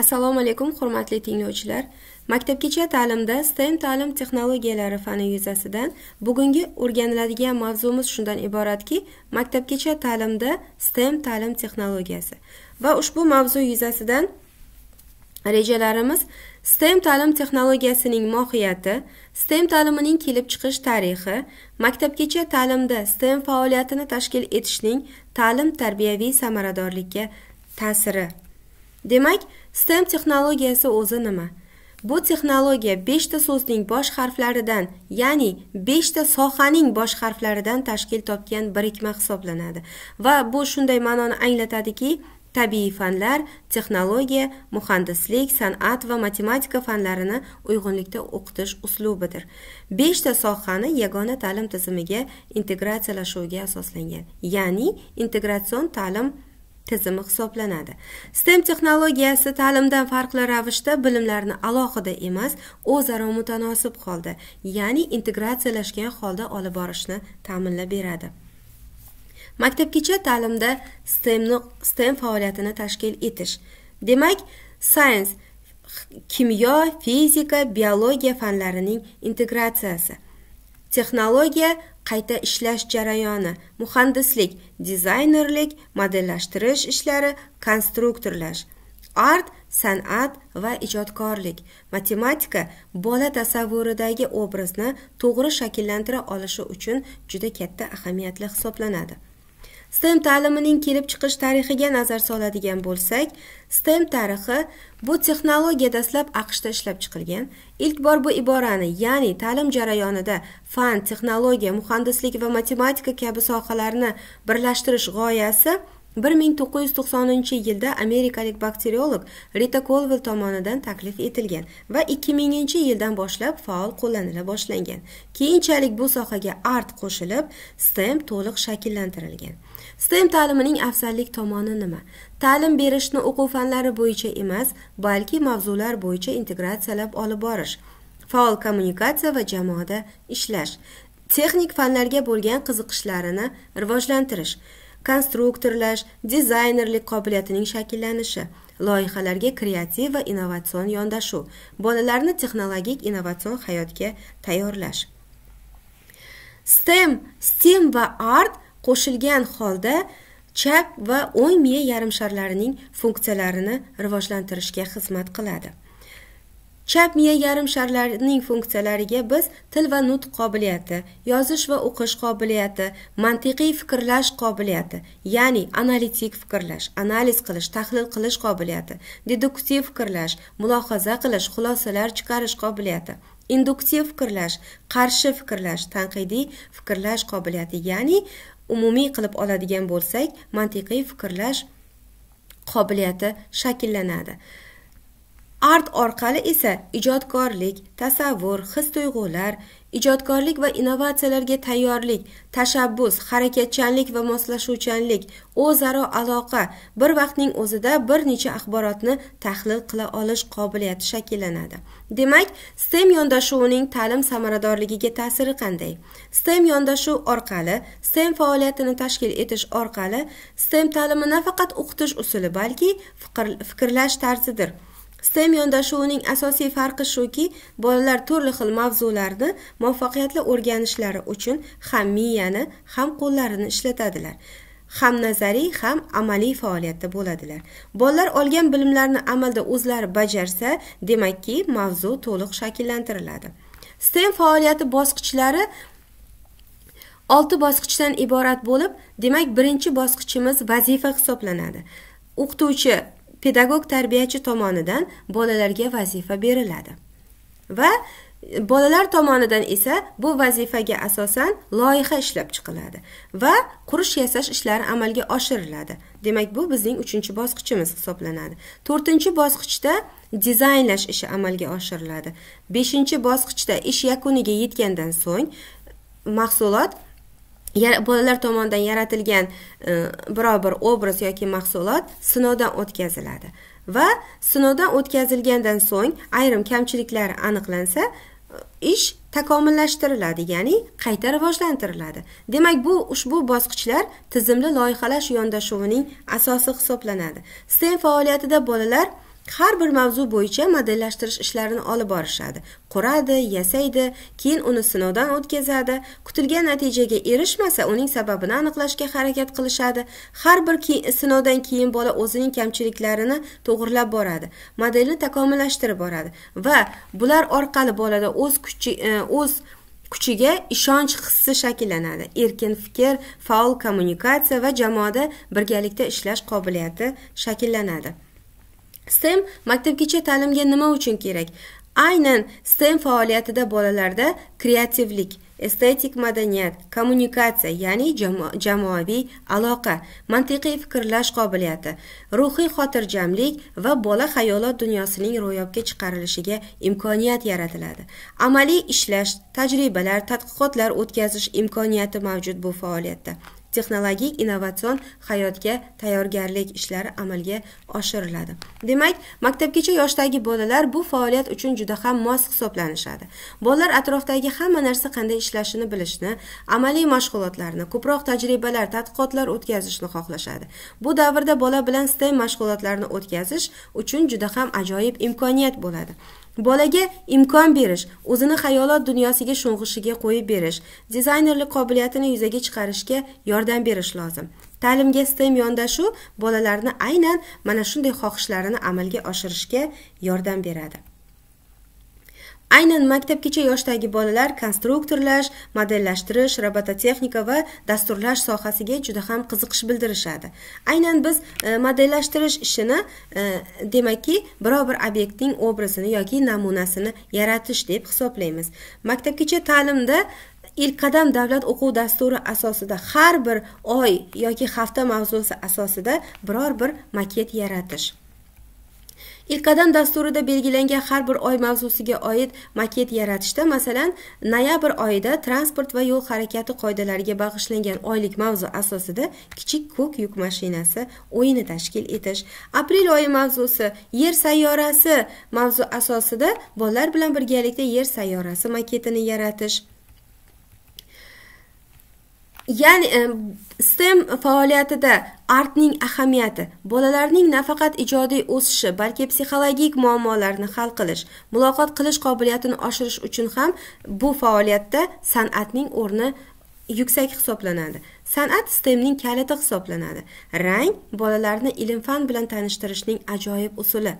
assalomu alaykum hurmatli tinglovchilar maktabgacha ta'limda stem ta'lim texnologiyalari fani yuzasidan bugungi o'rganiladigan mavzumiz shundan iboratki maktabgacha ta'limda stem ta'lim texnologiyasi va ushbu mavzu yuzasidan rejalarimiz stem ta'lim texnologiyasining mohiyati stem ta'limining kelib chiqish tarixi maktabgacha ta'limda stem faoliyatini tashkil etishning ta'lim tarbiyaviy samaradorlikka ta'siri Demak, STEM texnologiyasi o'zi nima? Bu texnologiya 5 ta so'zning bosh harflaridan, ya'ni 5 ta sohaning bosh harflaridan tashkil topgan birikma hisoblanadi va bu shunday ma'noni anglatadiki, tabiiy fanlar, texnologiya, muhandislik, san'at va matematika fanlarini uyg'unlikda o'qitish uslubidir. 5 ta sohani yagona ta'lim tizimiga integratsiyalashuviga asoslangan, ya'ni integratsion ta'lim tizimi hisoblanadi stem texnologiyasi ta'limdan farqli ravishda bilimlarni alohida emas o'zaro mutanosib holda ya'ni integratsiyalashgan holda olib borishni ta'minlab beradi maktabgacha ta'limda stemni stem faoliyatini tashkil etish demak science kimyo fizika biologiya fanlarining integratsiyasi texnologiya qayta ishlash jarayoni muhandislik dizaynerlik modellashtirish ishlari konstruktorlash art san'at va ijodkorlik matematika bola tasavvuridagi obrazni to'g'ri shakllantira olishi uchun juda katta ahamiyatli hisoblanadi STEM ta'limining kelib chiqish tarixiga nazar soladigan bo'lsak, STEM tarixi bu texnologiya dastlab AQShda ishlab chiqilgan. Ilk bor bu iborani, ya'ni ta'lim jarayonida fan, texnologiya, muhandislik va matematika kabi sohalarni birlashtirish g'oyasi 1990 yilda amerikalik bakteriolog Rita Colwell tomonidan taklif etilgan va 2000 yildan boshlab faol qo'llanila boshlangan. Keyinchalik bu sohaga art qo'shilib, STEM to'liq shakllantirilgan. STEM ta'limining afzallik tomoni nima? Ta'lim berishni o'quv fanlari bo'yicha emas, balki mavzular bo'yicha integratsiyalab olib borish, faol kommunikatsiya va jamoada ishlash, texnik fanlarga bo'lgan qiziqishlarini rivojlantirish konstruktorlash dizaynerlik qobiliyatining shakllanishi loyihalarga kreativ va innovatsion yondashuv bolalarni texnologik innovatsion hayotga tayyorlash stem stem va art qo'shilgan holda chap va o'ng miya yarimsharlarining funksiyalarini rivojlantirishga xizmat qiladi chap miya yarim sharlarining funksiyalariga biz til va nutq qobiliyati yozish va o'qish qobiliyati mantiqiy fikrlash qobiliyati ya'ni analitik fikrlash analiz qilish tahlil qilish qobiliyati deduktiv fikrlash mulohaza qilish xulosalar chiqarish qobiliyati induktiv fikrlash qarshi fikrlash tanqidiy fikrlash qobiliyati ya'ni umumiy qilib oladigan bo'lsak mantiqiy fikrlash qobiliyati shakllanadi art orqali esa ijodkorlik tasavvur his tuyg'ular ijodkorlik va innovatsiyalarga tayyorlik tashabbus harakatchanlik va moslashuvchanlik o'zaro aloqa bir vaqtning o'zida bir necha axborotni tahlil qila olish qobiliyati shakllanadi demak stem yondashuvining ta'lim samaradorligiga ta'siri qanday stem yondashuv orqali stem faoliyatini tashkil etish orqali stem ta'limi nafaqat o'qitish usuli balki fikrlash tarzidir STEM yondashuvining asosiy farqi shuki, bolalar turli xil mavzularni muvaffaqiyatli o'rganishlari uchun ham miyani, ham qo'llarini ishlatadilar. ham nazariy, ham amaliy faoliyatda bo'ladilar. Bolalar olgan bilimlarni amalda o'zlari bajarsa, demakki, mavzu to'liq shakllantiriladi. STEM faoliyati bosqichlari 6 bosqichdan iborat bo'lib, demak, birinchi bosqichimiz vazifa hisoblanadi. O'qituvchi pedagog tarbiyachi tomonidan bolalarga vazifa beriladi va bolalar tomonidan esa bu vazifaga asosan loyiha ishlab chiqiladi va qurish yasash ishlari amalga oshiriladi demak bu bizning uchinchi bosqichimiz hisoblanadi to'rtinchi bosqichda dizaynlash ishi amalga oshiriladi beshinchi bosqichda ish yakuniga yetgandan so'ng mahsulot bolalar tomonidan yaratilgan e, biror bir obraz yoki mahsulot sinovdan o'tkaziladi va sinovdan o'tkazilgandan so'ng ayrim kamchiliklari aniqlansa e, ish takomillashtiriladi ya'ni qayta rivojlantiriladi demak bu ushbu bosqichlar tizimli loyihalash yondashuvining asosi hisoblanadi stem faoliyatida bolalar har bir mavzu bo'yicha modellashtirish ishlarini olib borishadi quradi yasaydi keyin uni sinovdan o'tkazadi kutilgan natijaga erishmasa uning sababini aniqlashga harakat qilishadi har bir sinovdan keyin bola o'zining kamchiliklarini to'g'irlab boradi modelni takomillashtirib boradi va bular orqali bolada o'z kuchi e, o'z kuchiga ishonch hissi shakllanadi erkin fikr faol kommunikatsiya va jamoada birgalikda ishlash qobiliyati shakllanadi STEM maktabgacha ta'limga nima uchun kerak aynan STEM faoliyatida bolalarda kreativlik estetik madaniyat kommunikatsiya ya'ni jamoaviy aloqa mantiqiy fikrlash qobiliyati ruhiy xotirjamlik va bola hayolot dunyosining ro'yobga chiqarilishiga imkoniyat yaratiladi amaliy ishlash tajribalar tadqiqotlar o'tkazish imkoniyati mavjud bu faoliyatda texnologik innovatsion hayotga tayyorgarlik ishlari amalga oshiriladi demak maktabgacha yoshdagi bolalar bu faoliyat uchun juda ham mos hisoblanishadi bolalar atrofdagi hamma narsa qanday ishlashini bilishni amaliy mashg'ulotlarni ko'proq tajribalar tadqiqotlar o'tkazishni xohlashadi bu davrda bola bilan stem mashg'ulotlarini o'tkazish uchun juda ham ajoyib imkoniyat bo'ladi bolaga imkon berish o'zini xayolot dunyosiga sho'ng'ishiga qo'yib berish dizaynerlik qobiliyatini yuzaga chiqarishga yordam berish lozim ta'limga stem yondashuv bolalarni aynan mana shunday xohishlarini amalga oshirishga yordam beradi aynan maktabgacha yoshdagi bolalar konstruktorlash modellashtirish robototexnika va dasturlash sohasiga juda ham qiziqish bildirishadi aynan biz e, modellashtirish ishini e, demakki biror bir obyektning obrazini yoki namunasini yaratish deb hisoblaymiz maktabgacha ta'limda ilk qadam davlat o'quv dasturi asosida har bir oy yoki hafta mavzusi asosida biror bir maket yaratish ilk qadam dasturida belgilangan har bir oy mavzusiga oid maket yaratishda masalan noyabr oyida transport va yo'l harakati qoidalariga bag'ishlangan oylik mavzu asosida kichik ko'k yuk mashinasi o'yini tashkil etish aprel oyi mavzusi yer sayyorasi mavzu asosida bolalar bilan birgalikda yer sayyorasi maketini yaratish ya'ni e, stem faoliyatida artning ahamiyati bolalarning nafaqat ijodiy o'sishi balki psixologik muammolarni hal qilish muloqot qilish qobiliyatini oshirish uchun ham bu faoliyatda san'atning o'rni yuksak hisoblanadi san'at stemning kaliti hisoblanadi rang bolalarni ilm fan bilan tanishtirishning ajoyib usuli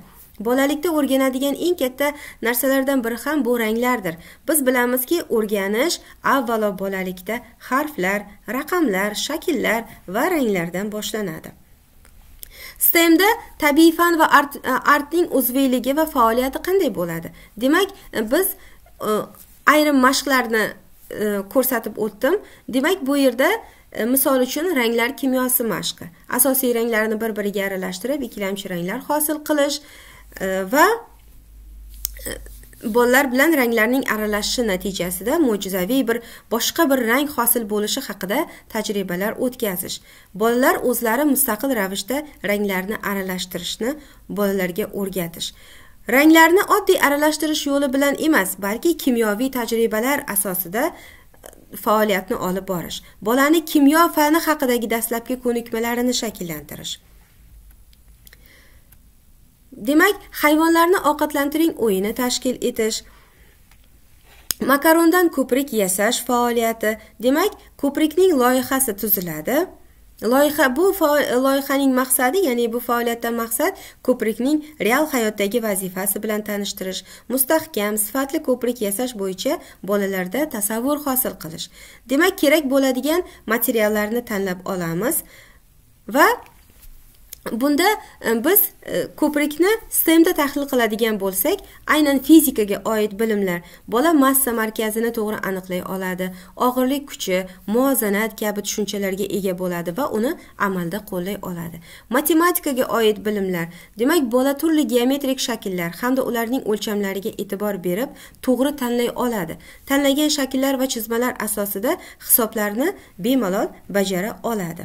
bolalikda o'rganadigan eng katta narsalardan biri ham bu ranglardir biz bilamizki o'rganish avvalo bolalikda harflar raqamlar shakllar va ranglardan boshlanadi stemda tabiiy fan va art, e, artning o'zveyligi va faoliyati qanday bo'ladi demak biz e, ayrim mashqlarni e, ko'rsatib o'tdim demak bu yerda misol uchun ranglar kimyosi mashqi asosiy ranglarni bir biriga aralashtirib ikkilamchi ranglar hosil qilish E, va e, bolalar bilan ranglarning aralashishi natijasida mo'jizaviy bir boshqa bir rang hosil bo'lishi haqida tajribalar o'tkazish bolalar o'zlari mustaqil ravishda ranglarni aralashtirishni bolalarga o'rgatish ranglarni oddiy aralashtirish yo'li bilan emas balki kimyoviy tajribalar asosida e, faoliyatni olib borish bolani kimyo fani haqidagi dastlabki ko'nikmalarini shakllantirish demak hayvonlarni ovqatlantiring o'yini tashkil etish makarondan ko'prik yasash faoliyati demak ko'prikning loyihasi tuziladi loyiha bu loyihaning maqsadi ya'ni bu faoliyatdan maqsad ko'prikning real hayotdagi vazifasi bilan tanishtirish mustahkam sifatli ko'prik yasash bo'yicha bolalarda tasavvur hosil qilish demak kerak bo'ladigan materiallarni tanlab olamiz va bunda e, biz e, ko'prikni stemda tahlil qiladigan bo'lsak aynan fizikaga oid bilimlar bola massa markazini to'g'ri aniqlay oladi og'irlik kuchi muvozanat kabi tushunchalarga ega bo'ladi va uni amalda qo'llay oladi matematikaga oid bilimlar demak bola turli geometrik shakllar hamda ularning o'lchamlariga e'tibor berib to'g'ri tanlay oladi tanlagan shakllar va chizmalar asosida hisoblarni bemalol bajara oladi